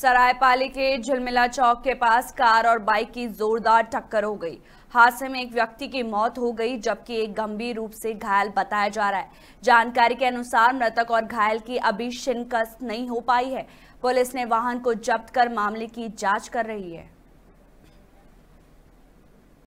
सरायपाली के झुलमिला चौक के पास कार और बाइक की जोरदार टक्कर हो गई हादसे में एक व्यक्ति की मौत हो गई जबकि एक गंभीर रूप से घायल बताया जा रहा है जानकारी के अनुसार मृतक और घायल की अभी शिनकस्त नहीं हो पाई है पुलिस ने वाहन को जब्त कर मामले की जांच कर रही है